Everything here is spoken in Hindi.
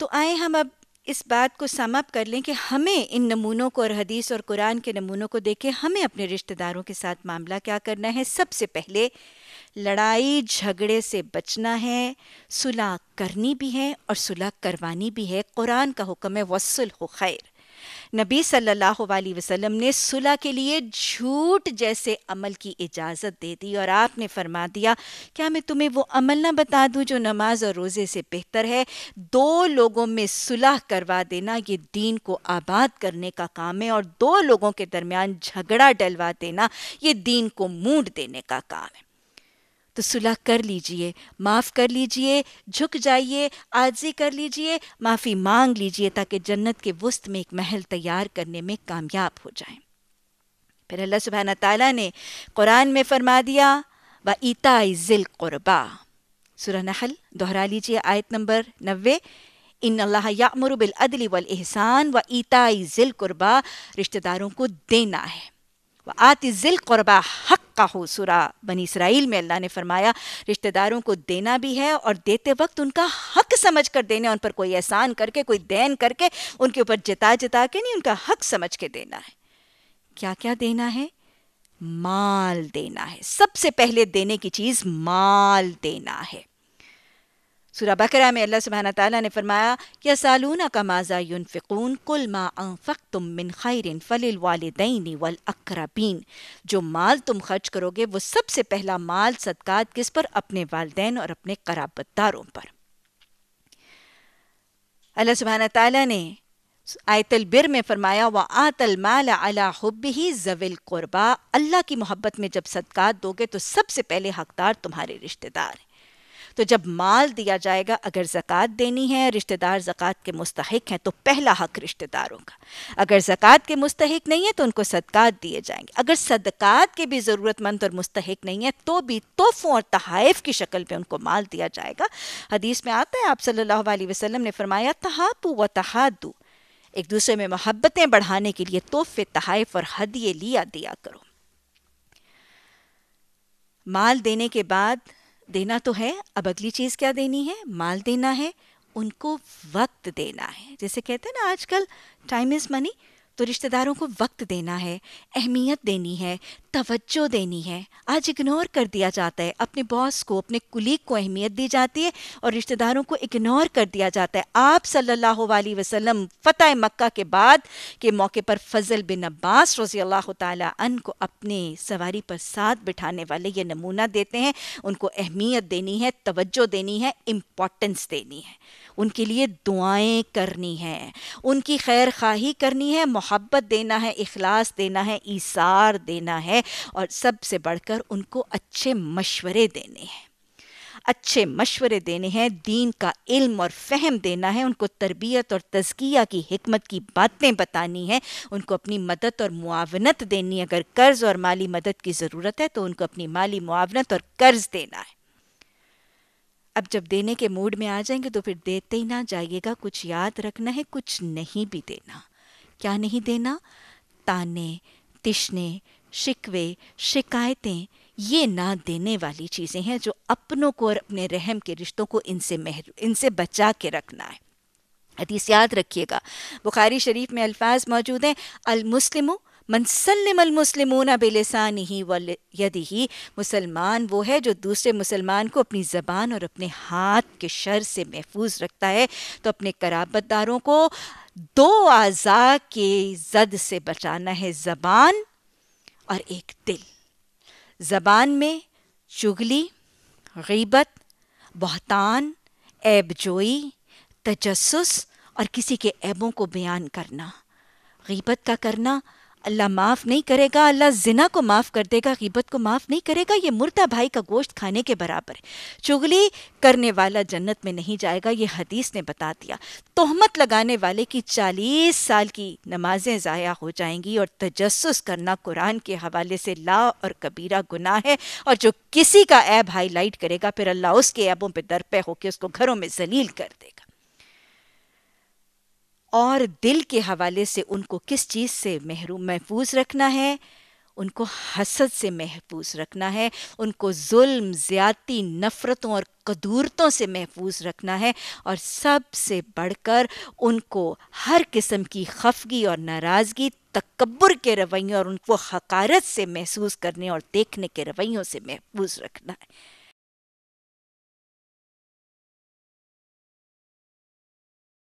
तो आए हम अब इस बात को समाप्त कर लें कि हमें इन नमूनों को और हदीस और कुरान के नमूनों को देखे हमें अपने रिश्तेदारों के साथ मामला क्या करना है सबसे पहले लड़ाई झगड़े से बचना है सुलह करनी भी है और सुलह करवानी भी है कुरान का हुक्म है वसल हो खैर नबी सल्लल्लाहु अलैहि वसल्लम ने सुलह के लिए झूठ जैसे अमल की इजाज़त दे दी और आपने फरमा दिया क्या मैं तुम्हें वो अमल ना बता दूँ जो नमाज और रोज़े से बेहतर है दो लोगों में सुलह करवा देना ये दीन को आबाद करने का काम है और दो लोगों के दरमियान झगड़ा डलवा देना ये दीन को मूड देने का काम है तो सुलह कर लीजिए माफ़ कर लीजिए झुक जाइए आजी कर लीजिए माफ़ी मांग लीजिए ताकि जन्नत के वस्त में एक महल तैयार करने में कामयाब हो जाए फिर अल्लाह सुबहाना ताला ने कुरान में फरमा दिया व इताई ज़िल क़ुरबा सुरह नहल दोहरा लीजिए आयत नंबर नबे इन अल्लाह यामर बिल अदली वल एहसान व ईताई ज़िल कुरबा रिश्तेदारों को देना है आत ज़िल क़ुरबा हक का हो सुरा बनी इसराइल में अल्लाह ने फरमाया रिश्तेदारों को देना भी है और देते वक्त उनका हक समझ कर देना उन पर कोई एहसान करके कोई दैन करके उनके ऊपर जता जता के नहीं उनका हक समझ के देना है क्या क्या देना है माल देना है सबसे पहले देने की चीज़ माल देना है सूर्य बकरा में अल्लाह सुबहाना ताली ने फरमाया या सालूना का माजा युनफ़िकून कुल माफ़क तुम मिन खैरिन फ़लिल वालदेनी वल अकरबीन जो माल तुम खर्च करोगे वो सबसे पहला माल सदकात किस पर अपने वालदेन और अपने कराबतदारों पर अल्लाह सुबहाना ताली ने आयतल बिर में फरमाया व आतल माल अला हुब ही जविल कुरबा अल्लाह की मोहब्बत में जब सदकात दोगे तो सबसे पहले हकदार तुम्हारे रिश्तेदार हैं तो जब माल दिया जाएगा अगर ज़क़़त देनी है रिश्तेदार ज़क़़त के मुस्तक हैं तो पहला हक रिश्तेदारों का अगर ज़क़़त के मुस्तक नहीं है तो उनको सदक़ात दिए जाएंगे अगर सदक़ात के भी ज़रूरतमंद और मुस्तक नहीं है तो भी तोहफ़ों और तहाइफ की शक्ल में उनको माल दिया जाएगा हदीस में आता है आप सल्ह वसलम ने फरमाया तहापू व तहादू एक दूसरे में मोहब्बतें बढ़ाने के लिए तोहफे तहाइफ और हदिये लिया दिया करो माल देने के बाद देना तो है अब अगली चीज़ क्या देनी है माल देना है उनको वक्त देना है जैसे कहते हैं ना आजकल टाइम इज़ मनी तो रिश्तेदारों को वक्त देना है अहमियत देनी है तवज्जो देनी है आज इग्नोर कर दिया जाता है अपने बॉस को अपने कुलीग को अहमियत दी जाती है और रिश्तेदारों को इग्नोर कर दिया जाता है आप सल्लल्लाहु अलैहि वसल्लम फतेह मक्का के बाद के मौके पर फजल बिन अब्बास रजी अल्लाह तन को अपने सवारी पर साथ बिठाने वाले ये नमूना देते हैं उनको अहमियत देनी है तवज्जो देनी है इम्पोर्टेंस देनी है उनके लिए दुआएं करनी है उनकी खैर खाही करनी है मोहब्बत देना है इखलास देना है ईसार देना है और सबसे बढ़कर उनको अच्छे मशवरे देने हैं अच्छे मशवरे देने हैं दीन का इल्म और फहम देना है उनको तरबियत और तजकिया की हमत की बातें बतानी है उनको अपनी मदद और मुआवनत देनी है अगर कर्ज़ और माली मदद की ज़रूरत है तो उनको अपनी माली मुआवनत और कर्ज़ देना है अब जब देने के मूड में आ जाएंगे तो फिर देते ही ना जाइएगा कुछ याद रखना है कुछ नहीं भी देना क्या नहीं देना ताने तिश्ने शिकवे शिकायतें ये ना देने वाली चीज़ें हैं जो अपनों को और अपने रहम के रिश्तों को इनसे महरू इनसे बचा के रखना है हदीस याद रखिएगा बुखारी शरीफ में अल्फाज मौजूद हैं अलमुस्लिम मनसलमसलमून बेलसान ही व यदि ही मुसलमान वो है जो दूसरे मुसलमान को अपनी ज़बान और अपने हाथ के शर से महफूज रखता है तो अपने कराबतदारों को दो आज़ा के जद से बचाना है ज़बान और एक दिल ज़बान में चुगली गीबत बहतान ऐबजोई तजस और किसी के ऐबों को बयान करना गीबत का करना अल्लाह माफ़ नहीं करेगा अल्लाह जिना को माफ़ कर देगा गिबत को माफ़ नहीं करेगा ये मुर्दा भाई का गोश्त खाने के बराबर है चुगली करने वाला जन्नत में नहीं जाएगा ये हदीस ने बता दिया तोहमत लगाने वाले की चालीस साल की नमाजें ज़ाया हो जाएंगी और तजस करना कुरान के हवाले से ला और कबीरा गुनाह है और जो किसी का ऐब हाईलाइट करेगा फिर अल्लाह उसके ऐबों पर दरपे होकर उसको घरों में जलील कर देगा और दिल के हवाले से उनको किस चीज़ से महरूम महफूज रखना है उनको हसद से महफूज रखना है उनको जुल्म ज़्याती नफ़रतों और कदूरतों से महफूज रखना है और सबसे बढ़कर उनको हर किस्म की खफगी और नाराज़गी तकबर के रवैयों और उनको हकारत से महसूस करने और देखने के रवैयों से महफूज रखना है